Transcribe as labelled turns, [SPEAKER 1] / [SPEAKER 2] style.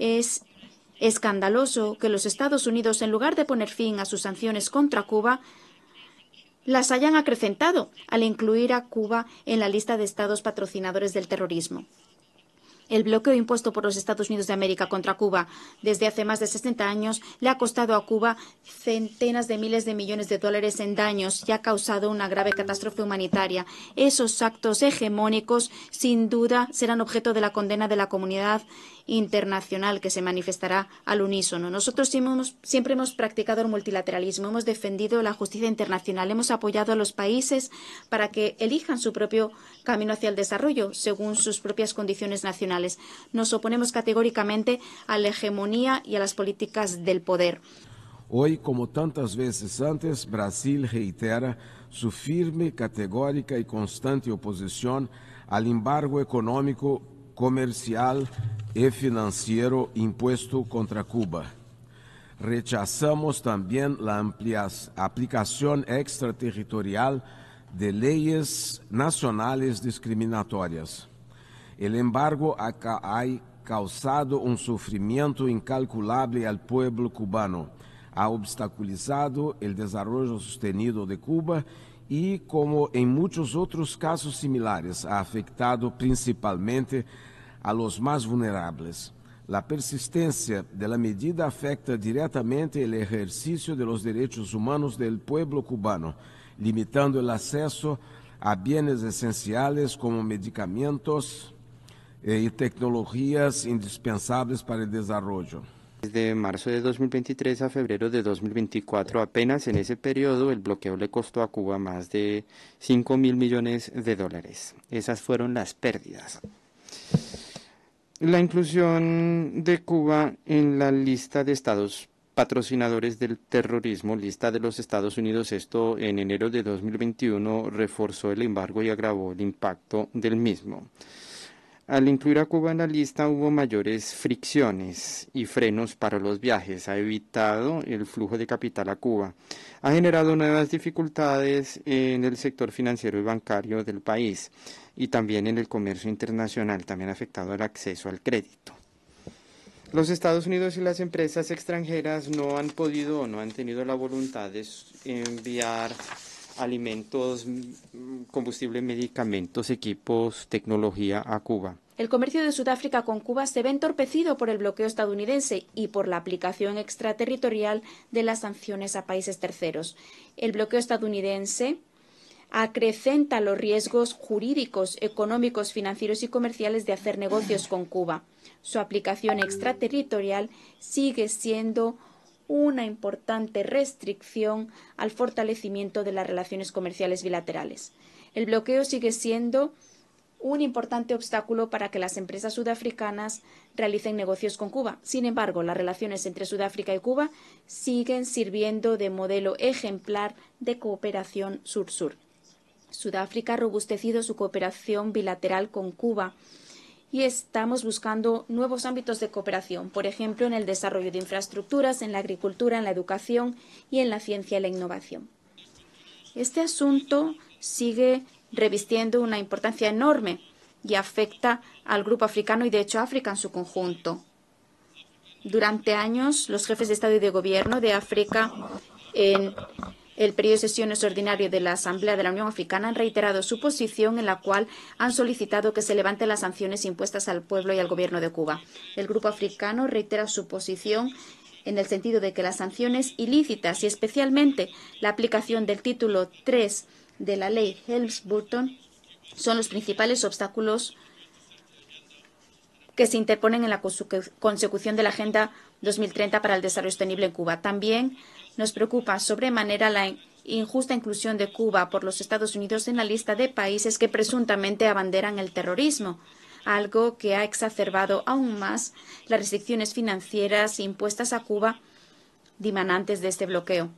[SPEAKER 1] Es escandaloso que los Estados Unidos, en lugar de poner fin a sus sanciones contra Cuba, las hayan acrecentado al incluir a Cuba en la lista de estados patrocinadores del terrorismo. El bloqueo impuesto por los Estados Unidos de América contra Cuba desde hace más de 60 años le ha costado a Cuba centenas de miles de millones de dólares en daños y ha causado una grave catástrofe humanitaria. Esos actos hegemónicos, sin duda, serán objeto de la condena de la comunidad internacional que se manifestará al unísono. Nosotros siempre hemos practicado el multilateralismo, hemos defendido la justicia internacional, hemos apoyado a los países para que elijan su propio camino hacia el desarrollo según sus propias condiciones nacionales. Nos oponemos categóricamente a la hegemonía y a las políticas del poder.
[SPEAKER 2] Hoy, como tantas veces antes, Brasil reitera su firme, categórica y constante oposición al embargo económico, comercial y financiero impuesto contra Cuba. Rechazamos también la amplia aplicación extraterritorial de leyes nacionales discriminatorias. El embargo ha causado um sofrimento incalculável ao povo cubano, ha obstaculizado o desenvolvimento sostenido de Cuba e, como em muitos outros casos similares, ha afectado principalmente a los más vulnerables. La persistencia de la medida afecta directamente el ejercicio de los derechos humanos del pueblo cubano, limitando el acceso a bienes essenciais como medicamentos, Eh, y tecnologías indispensables para el desarrollo.
[SPEAKER 3] Desde marzo de 2023 a febrero de 2024, apenas en ese periodo, el bloqueo le costó a Cuba más de 5 mil millones de dólares. Esas fueron las pérdidas. La inclusión de Cuba en la lista de estados patrocinadores del terrorismo, lista de los Estados Unidos, esto en enero de 2021 reforzó el embargo y agravó el impacto del mismo. Al incluir a Cuba en la lista hubo mayores fricciones y frenos para los viajes, ha evitado el flujo de capital a Cuba, ha generado nuevas dificultades en el sector financiero y bancario del país y también en el comercio internacional, también ha afectado el acceso al crédito. Los Estados Unidos y las empresas extranjeras no han podido o no han tenido la voluntad de enviar alimentos, mm, combustible, medicamentos, equipos, tecnología a Cuba.
[SPEAKER 1] El comercio de Sudáfrica con Cuba se ve entorpecido por el bloqueo estadounidense y por la aplicación extraterritorial de las sanciones a países terceros. El bloqueo estadounidense acrecenta los riesgos jurídicos, económicos, financieros y comerciales de hacer negocios con Cuba. Su aplicación extraterritorial sigue siendo una importante restricción al fortalecimiento de las relaciones comerciales bilaterales. El bloqueo sigue siendo un importante obstáculo para que las empresas sudafricanas realicen negocios con Cuba. Sin embargo, las relaciones entre Sudáfrica y Cuba siguen sirviendo de modelo ejemplar de cooperación sur-sur. Sudáfrica ha robustecido su cooperación bilateral con Cuba y estamos buscando nuevos ámbitos de cooperación, por ejemplo, en el desarrollo de infraestructuras, en la agricultura, en la educación y en la ciencia y la innovación. Este asunto sigue revistiendo una importancia enorme y afecta al grupo africano y, de hecho, África en su conjunto. Durante años, los jefes de Estado y de Gobierno de África en el periodo de sesiones ordinario de la Asamblea de la Unión Africana han reiterado su posición en la cual han solicitado que se levanten las sanciones impuestas al pueblo y al gobierno de Cuba. El grupo africano reitera su posición en el sentido de que las sanciones ilícitas y especialmente la aplicación del título 3 de la ley Helms-Burton son los principales obstáculos que se interponen en la consecución de la Agenda 2030 para el Desarrollo Sostenible en Cuba. También nos preocupa sobremanera la injusta inclusión de Cuba por los Estados Unidos en la lista de países que presuntamente abanderan el terrorismo, algo que ha exacerbado aún más las restricciones financieras impuestas a Cuba dimanantes de este bloqueo.